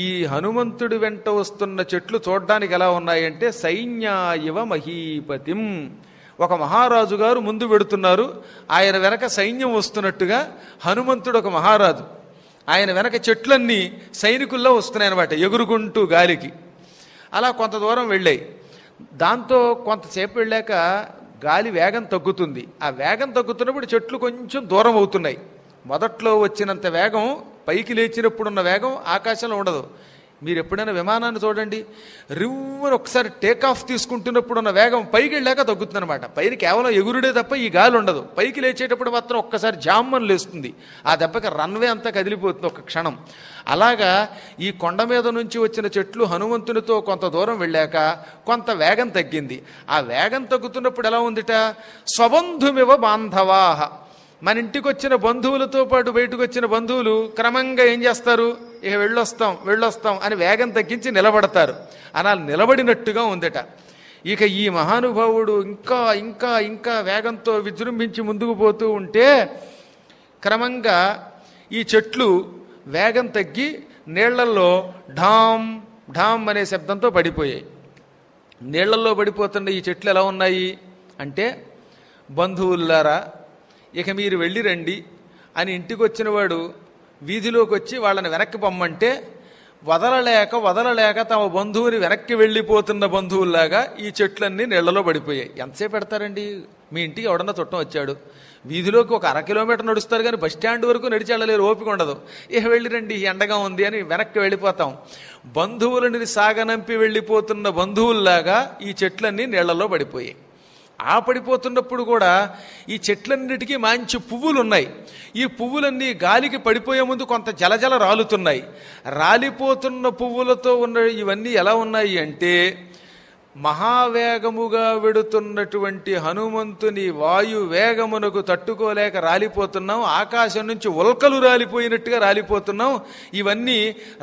ఈ హనుమంతుడి వెంట వస్తున్న చెట్లు చూడడానికి ఎలా ఉన్నాయంటే సైన్యాయవ మహీపతిం ఒక మహారాజు గారు ముందు పెడుతున్నారు ఆయన వెనక సైన్యం వస్తున్నట్టుగా హనుమంతుడు ఒక మహారాజు ఆయన వెనక చెట్లన్నీ సైనికుల్లో వస్తున్నాయన్నమాట ఎగురుకుంటూ గాలికి అలా కొంత దూరం వెళ్ళాయి దాంతో కొంతసేపు వెళ్ళాక గాలి వేగం తగ్గుతుంది ఆ వేగం తగ్గుతున్నప్పుడు చెట్లు కొంచెం దూరం అవుతున్నాయి మొదట్లో వచ్చినంత వేగం పైకి లేచినప్పుడున్న వేగం ఆకాశంలో ఉండదు మీరు ఎప్పుడైనా విమానాన్ని చూడండి రివ్వని ఒకసారి టేక్ ఆఫ్ తీసుకుంటున్నప్పుడు ఉన్న వేగం పైకి వెళ్ళాక తగ్గుతుందనమాట పైన కేవలం ఎగురుడే తప్ప ఈ గాలి ఉండదు పైకి లేచేటప్పుడు మాత్రం ఒక్కసారి జామ్మని లేస్తుంది ఆ దెబ్బకి రన్వే అంతా కదిలిపోతుంది ఒక క్షణం అలాగా ఈ కొండ మీద నుంచి వచ్చిన చెట్లు హనుమంతునితో కొంత దూరం వెళ్ళాక కొంత వేగం తగ్గింది ఆ వేగం తగ్గుతున్నప్పుడు ఎలా ఉందిట స్వబంధుమివ బాంధవాహ మన ఇంటికి వచ్చిన బంధువులతో పాటు బయటకు వచ్చిన బంధువులు క్రమంగా ఏం చేస్తారు ఇక వెళ్ళొస్తాం వెళ్ళొస్తాం అని వేగం తగ్గించి నిలబడతారు అలా నిలబడినట్టుగా ఉందట ఇక ఈ మహానుభావుడు ఇంకా ఇంకా ఇంకా వేగంతో విజృంభించి ముందుకు పోతూ ఉంటే క్రమంగా ఈ చెట్లు వేగం తగ్గి నీళ్లల్లో ఢామ్ ఢామ్ అనే శబ్దంతో పడిపోయాయి నీళ్లల్లో పడిపోతున్న ఈ చెట్లు ఎలా ఉన్నాయి అంటే బంధువులారా ఇక మీరు వెళ్ళి రండి అని ఇంటికి వాడు వీధిలోకి వచ్చి వాళ్ళని వెనక్కి పొమ్మంటే వదలలేక వదలలేక తమ బంధువుని వెనక్కి వెళ్ళిపోతున్న బంధువుల్లాగా ఈ చెట్లన్నీ నీళ్లలో పడిపోయాయి ఎంతసేపు పెడతారండి మీ ఇంటికి ఎవడన్నా చుట్టం వచ్చాడు వీధిలోకి ఒక అర కిలోమీటర్ నడుస్తారు కానీ బస్ స్టాండ్ వరకు నడిచి వెళ్ళలేరు ఓపిక ఉండదు ఇక రండి ఎండగా ఉంది అని వెనక్కి వెళ్ళిపోతాం బంధువులని సాగనంపి వెళ్ళిపోతున్న బంధువుల్లాగా ఈ చెట్లన్నీ నీళ్లలో పడిపోయాయి ఆ పడిపోతున్నప్పుడు కూడా ఈ చెట్లన్నిటికీ మంచి పువ్వులు ఉన్నాయి ఈ పువ్వులన్నీ గాలికి పడిపోయే ముందు కొంత జలజల రాలుతున్నాయి రాలిపోతున్న పువ్వులతో ఉన్న ఇవన్నీ ఎలా ఉన్నాయి అంటే మహావేగముగా వెడుతున్నటువంటి హనుమంతుని వాయు వేగమునకు తట్టుకోలేక రాలిపోతున్నాం ఆకాశం నుంచి ఉల్కలు రాలిపోయినట్టుగా రాలిపోతున్నాం ఇవన్నీ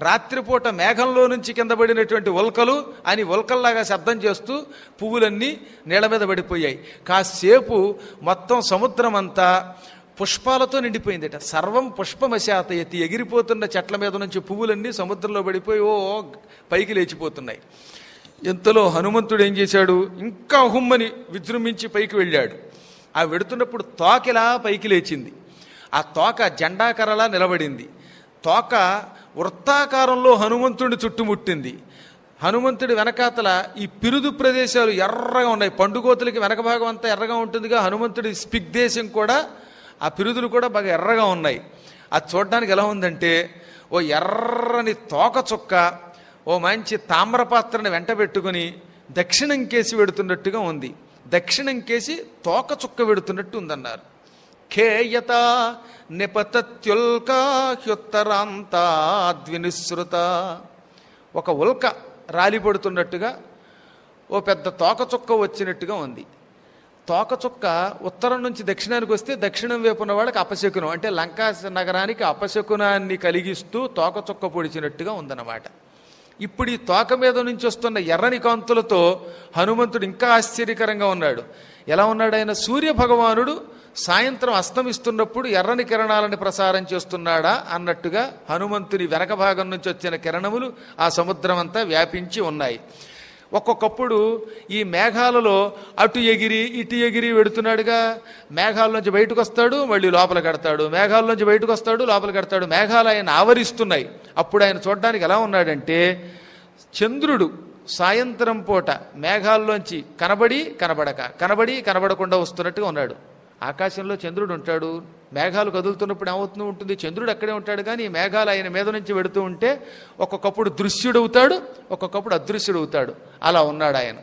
రాత్రిపూట మేఘంలో నుంచి కింద పడినటువంటి ఉల్కలు అని ఉల్కల్లాగా శబ్దం చేస్తూ పువ్వులన్నీ నీళ్ళ మీద పడిపోయాయి కాసేపు మొత్తం సముద్రమంతా పుష్పాలతో నిండిపోయిందట సర్వం పుష్పమశాత ఎత్తి ఎగిరిపోతున్న చెట్ల మీద నుంచి పువ్వులన్నీ సముద్రంలో పడిపోయి ఓ పైకి లేచిపోతున్నాయి ఇంతలో హనుమంతుడు ఏం చేశాడు ఇంకా హుమ్మని విజృంభించి పైకి వెళ్ళాడు ఆ వెడుతున్నప్పుడు తోకెలా పైకి లేచింది ఆ తోక జెండాకరలా నిలబడింది తోక వృత్తాకారంలో హనుమంతుడిని చుట్టుముట్టింది హనుమంతుడి వెనకాతల ఈ పిరుదు ప్రదేశాలు ఎర్రగా ఉన్నాయి పండుగోతులకి వెనక భాగం అంతా ఎర్రగా ఉంటుందిగా హనుమంతుడి స్పిగ్దేశం కూడా ఆ పిరుదులు కూడా బాగా ఎర్రగా ఉన్నాయి అది చూడడానికి ఎలా ఉందంటే ఓ ఎర్రని తోక చుక్క ఓ మంచి తామ్రపాత్రను వెంట పెట్టుకుని దక్షిణం కేసి వెడుతున్నట్టుగా ఉంది దక్షిణం కేసి తోక చుక్క వెడుతున్నట్టు ఉందన్నారు ఖేయత నిపతత్యుల్కాహ్యుత్తరాంతాద్వినిశ్రుత ఒక ఉల్క రాలిపడుతున్నట్టుగా ఓ పెద్ద తోకచుక్క వచ్చినట్టుగా ఉంది తోకచుక్క ఉత్తరం నుంచి దక్షిణానికి వస్తే దక్షిణం వైపు ఉన్నవాడికి అపశకునం అంటే లంకా నగరానికి అపశకునాన్ని కలిగిస్తూ తోకచుక్క పొడిచినట్టుగా ఉందన్నమాట ఇప్పుడు ఈ తోక మీద నుంచి వస్తున్న ఎర్రని కాంతులతో హనుమంతుడు ఇంకా ఆశ్చర్యకరంగా ఉన్నాడు ఎలా ఉన్నాడు ఆయన సూర్య భగవానుడు సాయంత్రం అస్తమిస్తున్నప్పుడు ఎర్రని కిరణాలని ప్రసారం చేస్తున్నాడా అన్నట్టుగా హనుమంతుని వెనక భాగం నుంచి వచ్చిన కిరణములు ఆ సముద్రమంతా వ్యాపించి ఉన్నాయి ఒక్కొక్కప్పుడు ఈ మేఘాలలో అటు ఎగిరి ఇటు ఎగిరి వెడుతున్నాడుగా నుంచి బయటకు వస్తాడు మళ్ళీ లోపల కడతాడు నుంచి బయటకు వస్తాడు లోపల కడతాడు మేఘాలు ఆయన ఆవరిస్తున్నాయి అప్పుడు ఆయన చూడడానికి ఎలా ఉన్నాడంటే చంద్రుడు సాయంత్రం పూట మేఘాల్లోంచి కనబడి కనబడక కనబడి కనబడకుండా వస్తున్నట్టుగా ఉన్నాడు ఆకాశంలో చంద్రుడు ఉంటాడు మేఘాలు కదులుతున్నప్పుడు ఏమవుతూ ఉంటుంది చంద్రుడు అక్కడే ఉంటాడు కానీ మేఘాలు ఆయన మీద నుంచి వెడుతూ ఉంటే ఒక్కొక్కప్పుడు దృశ్యుడు అవుతాడు ఒక్కొక్కప్పుడు అదృశ్యుడు అవుతాడు అలా ఉన్నాడు ఆయన